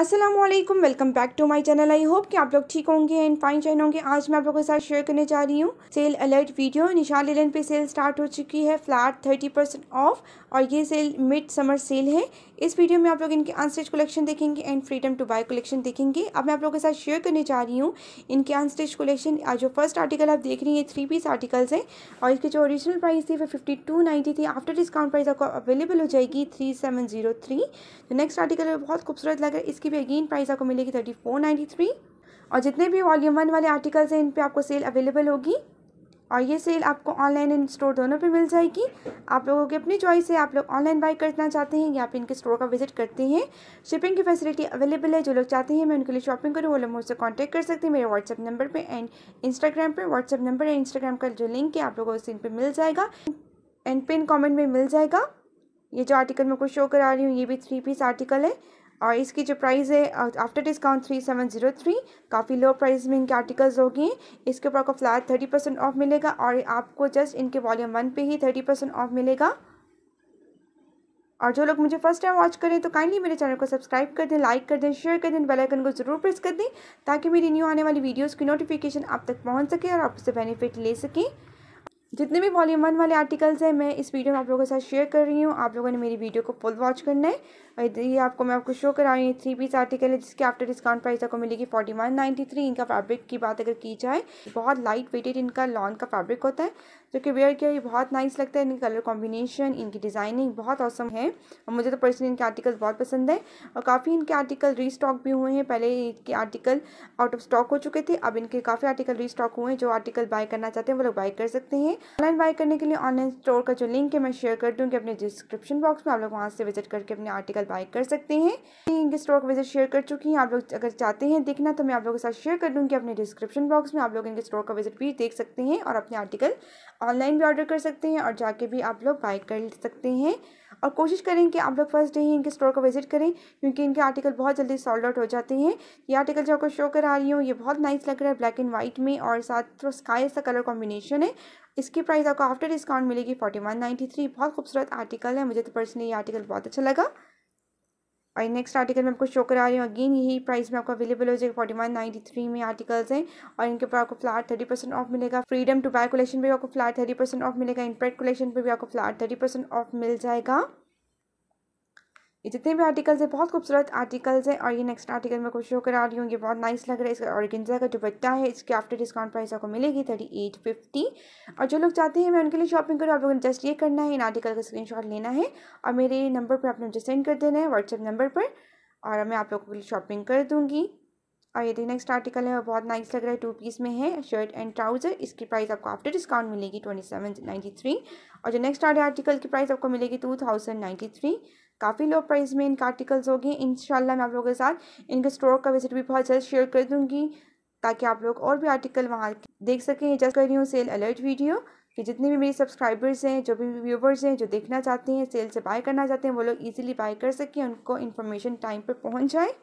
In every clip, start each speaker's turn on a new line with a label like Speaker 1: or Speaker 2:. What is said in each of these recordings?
Speaker 1: Aslam welcome back to my channel I hope कि आप लोग ठीक होंगे एंड फाइन चैन होंगे आज मैं आप लोगों के साथ शेयर करने जा रही हूँ सेल अलर्ट वीडियो निशान लेलन पे सेल स्टार्ट हो चुकी है फ्लैट थर्टी परसेंट ऑफ और ये सेल मिड समर सेल है इस वीडियो में आप लोग इनके अनस्टिच कलेक्शन देखेंगे and freedom to buy collection देखेंगे अब मैं आप लोगों के साथ शेयर करने जा रही हूँ इनके अनस्टिच कलेक्शन जो फर्स्ट आर्टिकल आप देख रही हैं थ्री पीस आर्टिकल्स हैं और इसकी जो ओरिजिनल प्राइस थी वो फिफ्टी टू नाइन्टी थी आफ्टर डिस्काउंट प्राइस आपको अवेलेबल हो जाएगी three seven zero three next article बहुत खूबसूरत लगा इसकी इसकी भी अगेन प्राइस आपको मिलेगी थर्टी फोर नाइन्टी थ्री और जितने भी वॉल्यूम वन वाले आर्टिकल्स हैं इन पर आपको सेल अवेलेबल होगी और ये सेल आपको ऑनलाइन इन स्टोर दोनों पे मिल जाएगी आप लोगों की अपनी चॉइस है आप लोग ऑनलाइन बाई करना चाहते हैं या आप इनके स्टोर का विजिट करते हैं शिपिंग की फैसिलिटी अवेलेबल है जो लोग चाहते हैं मैं उनके लिए शॉपिंग करूँ वो लोग मुझसे कॉन्टैक्ट कर सकते हैं मेरे व्हाट्सअप नंबर पर एंड इंस्टाग्राम पर व्हाट्सअप नंबर एंड इंस्टाग्राम का जो लिंक है आप लोगों को इन पर मिल जाएगा एंड पिन कॉमेंट में मिल जाएगा ये जो आर्टिकल मैं कुछ शो करा रही हूँ ये भी थ्री पीस आर्टिकल है और इसकी जो प्राइस है after discount three seven zero three काफ़ी लो प्राइस में इनके आर्टिकल्स होगी इसके ऊपर आपको फ्लैट थर्टी परसेंट ऑफ मिलेगा और आपको जस्ट इनके वॉल्यूम वन पे ही थर्टी परसेंट ऑफ मिलेगा और जो लोग मुझे फर्स्ट टाइम वॉच करें तो काइंडली मेरे चैनल को सब्सक्राइब कर दें लाइक कर दें शेयर कर दें बेल आइकन को जरूर प्रेस कर दें ताकि मेरी न्यू आने वाली वीडियोज़ की नोटिफिकेशन आप तक पहुँच सके और आप उससे बेनिफिट ले सकें जितने भी वॉल्यूम वन वाले आर्टिकल्स हैं मैं इस वीडियो में आप लोगों के साथ शेयर कर रही हूँ आप लोगों ने मेरी वीडियो को फुल वॉच करना है और ये आपको मैं आपको शो करा रही हूँ थ्री पीस आर्टिकल है जिसके आफ्टर डिस्काउंट प्राइस आपको मिलेगी फोर्टी वन नाइन्टी थ्री इनका फैब्रिक की बात अगर की जाए बहुत लाइट वेटेड इनका लॉन का फैब्रिक होता है जो कि वेयर किया ये बहुत नाइस लगता है इनकी कलर कॉम्बिनेशन इनकी डिज़ाइनिंग बहुत औसम है और मुझे तो पर्सनली इनके आर्टिकल बहुत पसंद है और काफ़ी इनके आर्टिकल रीस्टॉक भी हुए हैं पहले इनके आर्टिकल आउट ऑफ स्टॉक हो चुके थे अब इनके काफ़ी आर्टिकल रीस्टॉक हुए हैं जो आर्टिकल बाय करना चाहते हैं वो लोग बाय कर सकते हैं ऑनलाइन बाय करने के लिए ऑनलाइन स्टोर का जो लिंक है मैं शेयर कर दूँगी अपने डिस्क्रिप्शन बॉक्स में आप लोग वहाँ से विजिट करके अपने आर्टिकल बाय कर सकते हैं इनके स्टोर का विजिट शेयर कर चुकी हैं आप लोग अगर चाहते हैं देखना तो मैं आप लोगों के साथ शेयर कर दूँगी अपने डिस्क्रिप्शन बॉक्स में आप लोग इनके स्टोर का विजिट भी देख सकते हैं और अपने आर्टिकल ऑनलाइन भी ऑर्डर कर सकते हैं और जाके भी आप लोग बाई कर सकते हैं और कोशिश करें कि आप लोग फर्स्ट डे ही इनके स्टोर को विजिट करें क्योंकि इनके आर्टिकल बहुत जल्दी सॉल्ड आउट हो जाते हैं ये आर्टिकल जो आपको शो करा रही हूँ ये बहुत नाइस लग रहा है ब्लैक एंड वाइट में और साथ थोड़ा स्काई सा कलर कॉम्बिनेशन है इसकी प्राइस आपको आफ्टर डिस्काउंट मिलेगी फोर्टी वन थ्री बहुत खूबसूरत आर्टिकल है मुझे तो पर्सनली ये आर्टिकल बहुत अच्छा लगा और नेक्स्ट आर्टिकल में आपको शो करा रही हूँ अगेन यही प्राइस में आपको अवेलेबल हो जाएगा फोर्टी वन नाइन्टी थ्री में आर्टिकल्स हैं और इनके ऊपर आपको फ्लैट थर्टी परसेंट ऑफ मिलेगा फ्रीडम टू बाय कलेक्शन पर भी आपको फ्लैट थर्टी परसेंट ऑफ मिलेगा इनप्रेड कलेक्शन पर भी आपको फ्लैट थर्टी परसेंट ऑफ मिल जाएगा ये जितने भी आर्टिकल्स हैं बहुत खूबसूरत आर्टिकल्स है और ये नेक्स्ट आर्टिकल मैं कुछ शो करा रही हूँ ये बहुत नाइस लग रहा है इसका ऑर्गेन्जा का दुपट्टा है इसके आफ्टर डिस्काउंट प्राइस आपको मिलेगी थर्टी एट फिफ्टी और जो लोग चाहते हैं मैं उनके लिए शॉपिंग करूँ आप लोगों ने जस्ट ये करना है इन आर्टिकल का शॉट लेना है और मेरे नंबर पर आपने मुझे सेंड कर देना है व्हाट्सएप नंबर पर और मैं आप लोगों के लिए शॉपिंग कर दूँगी और ये नेक्स्ट आर्टिकल है वो बहुत नाइस लग रहा है टू पीस में है शर्ट एंड ट्राउज़र इसकी प्राइस आपको आफ्टर डिस्काउंट मिलेगी ट्वेंटी सेवन नाइन्टी थ्री और जो नेक्स्ट आर्टिकल की प्राइस आपको मिलेगी टू थाउजेंड नाइन्टी थ्री काफ़ी लो प्राइस में इनका आर्टिकल्स होगी इन शाला मैं आप लोगों के साथ इनके स्टोर का विजिट भी बहुत जल्द शेयर कर दूँगी ताकि आप लोग और भी आर्टिकल वहाँ देख सकें जस्ट कर रही हूँ सेल अलर्ट वीडियो कि जितने भी मेरे सब्सक्राइबर्स हैं जो भी व्यूवर्स हैं जो देखना चाहते हैं सेल से बाय करना चाहते हैं वो लोग इजीली बाय कर सकें उनको इन्फॉर्मेशन टाइम पर पहुंच जाए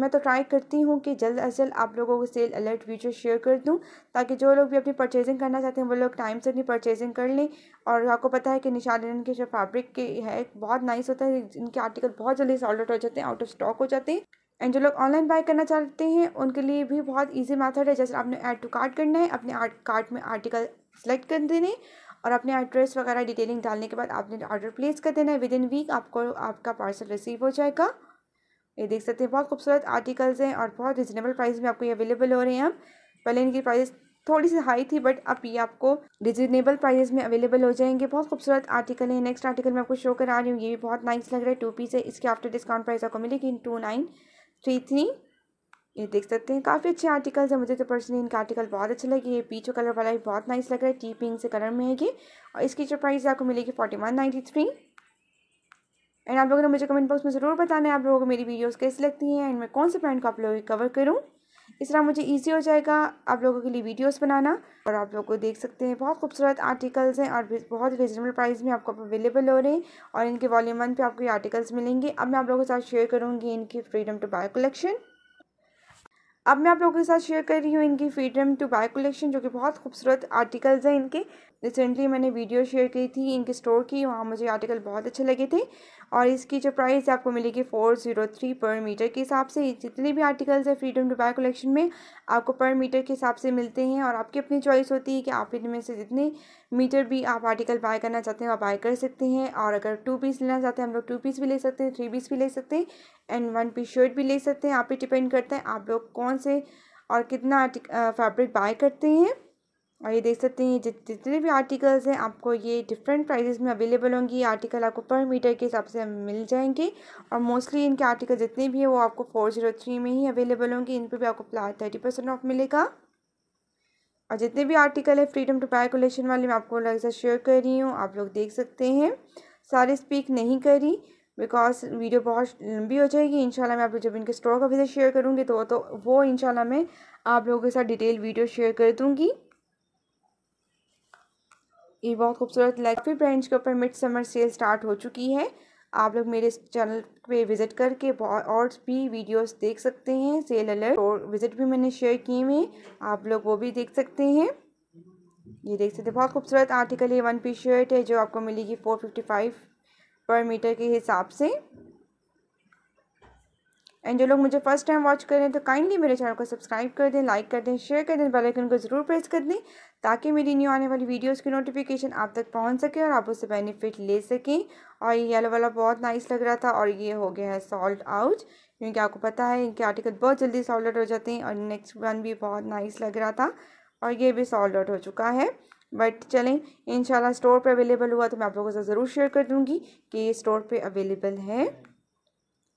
Speaker 1: मैं तो ट्राई करती हूँ कि जल्द अज जल्द आप लोगों को सेल अलर्ट वीडियो शेयर कर दूँ ताकि जो लोग भी अपनी परचेजिंग करना चाहते हैं वो लोग टाइम से अपनी परचेजिंग कर लें और आपको पता है कि निशान के जो फैब्रिक के है बहुत नाइस होता है इनके आर्टिकल बहुत जल्दी आउट हो जाते हैं आउट ऑफ स्टॉक हो जाते हैं एंड जो लोग ऑनलाइन बाय करना चाहते हैं उनके लिए भी बहुत ईजी मेथड है जैसे आपने एड टू कार्ट करना है अपने आर्ट कार्ट में आर्टिकल सेलेक्ट कर देने और अपने एड्रेस वगैरह डिटेलिंग डालने के बाद आपने ऑर्डर प्लेस कर देना है विद इन वीक आपको आपका पार्सल रिसीव हो जाएगा ये देख सकते हैं बहुत खूबसूरत आर्टिकल्स हैं और बहुत रिजनेबल प्राइस में आपको ये अवेलेबल हो रहे हैं अब पहले इनकी प्राइस थोड़ी सी हाई थी बट अब ये आपको रिजनेबल प्राइजेस में अवेलेबल हो जाएंगे बहुत खूबसूरत आर्टिकल है नेक्स्ट आर्टिकल मैं आपको शो करा रही हूँ ये भी बहुत नाइस लग रहा है टू पीस है इसके आफ्टर डिस्काउंट प्राइस आपको मिलेगी टू नाइन थ्री थ्री ये देख सकते हैं काफ़ी अच्छे आर्टिकल्स हैं मुझे तो पर्सनली इनका आर्टिकल बहुत अच्छा लगे ये पीचो कलर वाला भी बहुत नाइस लग रहा है टी पिंक से कलर में है ये और इसकी जो प्राइस आपको मिलेगी forty one ninety three and आप लोगों ने मुझे कमेंट बॉक्स में ज़रूर बताना है आप लोगों को मेरी वीडियोस कैसी लगती हैं एंड मैं कौन से ब्रांड को आप लोगों की कवर करूँ इस तरह मुझे ईजी हो जाएगा आप लोगों के लिए वीडियोस बनाना और आप लोग को देख सकते हैं बहुत खूबसूरत आर्टिकल्स हैं और बहुत रिजनेबल प्राइस में आपको अवेलेबल हो रहे हैं और इनके वॉल्यूम वन पे आपको ये आर्टिकल्स मिलेंगे अब मैं आप लोगों के साथ शेयर करूँगी इनकी फ्रीडम टू बाय कलेक्शन अब मैं आप लोगों के साथ शेयर कर रही हूँ इनकी फ्रीडम टू बाय कलेक्शन जो कि बहुत खूबसूरत आर्टिकल्स हैं इनके रिसेंटली मैंने वीडियो शेयर की थी इनके स्टोर की वहाँ मुझे आर्टिकल बहुत अच्छे लगे थे और इसकी जो प्राइस आपको मिलेगी four zero three per metre के हिसाब से जितने भी आर्टिकल्स हैं फ्रीडम टू बाय कलेक्शन में आपको पर मीटर के हिसाब से मिलते हैं और आपकी अपनी चॉइस होती है कि आप इनमें से जितने मीटर भी आप आर्टिकल बाय करना चाहते हैं आप बाय कर सकते हैं और अगर टू पीस लेना चाहते हैं हम लोग टू पीस भी ले सकते हैं थ्री पीस भी ले सकते हैं एंड वन पीस शर्ट भी ले सकते हैं आप पर डिपेंड करता है आप लोग कौन से और कितना फैब्रिक बाय करते हैं और ये देख सकते हैं ये जितने भी आर्टिकल्स हैं आपको ये डिफरेंट प्राइजेस में अवेलेबल होंगी आर्टिकल आपको पर मीटर के हिसाब से मिल जाएंगे और मोस्टली इनके आर्टिकल जितने भी हैं वो आपको फोर जीरो थ्री में ही अवेलेबल होंगे इन पर भी आपको थर्टी परसेंट ऑफ मिलेगा और जितने भी आर्टिकल है फ्रीडम टू बाय कलेक्शन वाले मैं आपको लग से शेयर कर रही हूँ आप लोग देख सकते हैं सारे स्पीक नहीं करी बिकॉज वीडियो बहुत लंबी हो जाएगी इंशाल्लाह मैं आप जब इनके स्टॉक अभी से शेयर करूँगी तो वो तो वो इंशाल्लाह मैं आप लोगों के साथ डिटेल वीडियो शेयर कर दूँगी ये बहुत खूबसूरत लग ब्रांच के ऊपर मिड समर सेल स्टार्ट हो चुकी है आप लोग मेरे इस चैनल पे विज़िट करके और भी वीडियोस देख सकते हैं सेल अलर्ट और विज़िट भी मैंने शेयर किए हुए आप लोग वो भी देख सकते हैं ये देख सकते हैं बहुत खूबसूरत आर्टिकल ये वन पीस शर्ट है जो आपको मिलेगी four fifty five per metre के हिसाब से एंड जो लोग मुझे फर्स्ट टाइम वॉच कर रहे हैं तो काइंडली मेरे चैनल को सब्सक्राइब कर दें लाइक कर दें शेयर कर दें बेल आइकन को ज़रूर प्रेस कर दें ताकि मेरी न्यू आने वाली वीडियोस की नोटिफिकेशन आप तक पहुंच सके और आप उससे बेनिफिट ले सकें और ये येलो वाला बहुत नाइस लग रहा था और ये हो गया है सॉल्ट आउट क्योंकि आपको पता है इनके आर्टिकल बहुत जल्दी सॉल्ट आउट हो जाते हैं और नेक्स्ट वन भी बहुत नाइस लग रहा था और ये भी सॉल्ट आउट हो चुका है बट चलें इन स्टोर पर अवेलेबल हुआ तो मैं आप लोगों से ज़रूर शेयर कर दूँगी कि ये स्टोर पर अवेलेबल है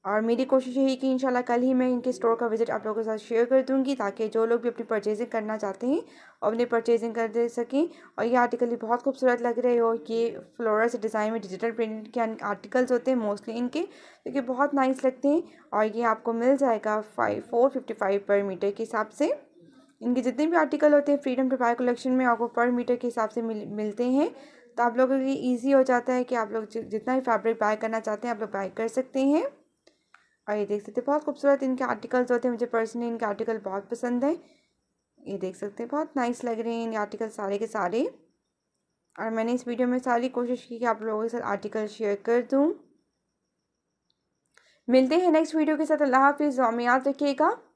Speaker 1: और मेरी कोशिश यही कि इंशाल्लाह कल ही मैं इनके स्टोर का विज़िट आप लोगों के साथ शेयर कर दूंगी ताकि जो लोग भी अपनी परचेजिंग करना चाहते हैं अपने परचेजिंग कर दे सकें और ये आर्टिकल भी बहुत खूबसूरत लग रहे हो ये फ्लोरस डिज़ाइन में डिजिटल प्रिंट के आर्टिकल्स होते हैं मोस्टली इनके तो ये बहुत नाइस लगते हैं और ये आपको मिल जाएगा five four fifty five per metre के हिसाब से इनके जितने भी आर्टिकल होते हैं फ्रीडम टू बाय कलेक्शन में आपको पर मीटर के हिसाब से मिल मिलते हैं तो आप लोगों के लिए ईजी हो जाता है कि आप लोग जितना भी फैब्रिक बाय करना चाहते हैं आप लोग बाय कर सकते हैं और ये देख सकते हैं बहुत खूबसूरत इनके आर्टिकल्स होते हैं मुझे पर्सनली इनके आर्टिकल बहुत पसंद है ये देख सकते हैं बहुत नाइस लग रहे हैं इनके आर्टिकल सारे के सारे और मैंने इस वीडियो में सारी कोशिश की कि आप लोगों के साथ आर्टिकल शेयर कर दूँ मिलते हैं नेक्स्ट वीडियो के साथ अल्लाह हाफिज़ याद रखिएगा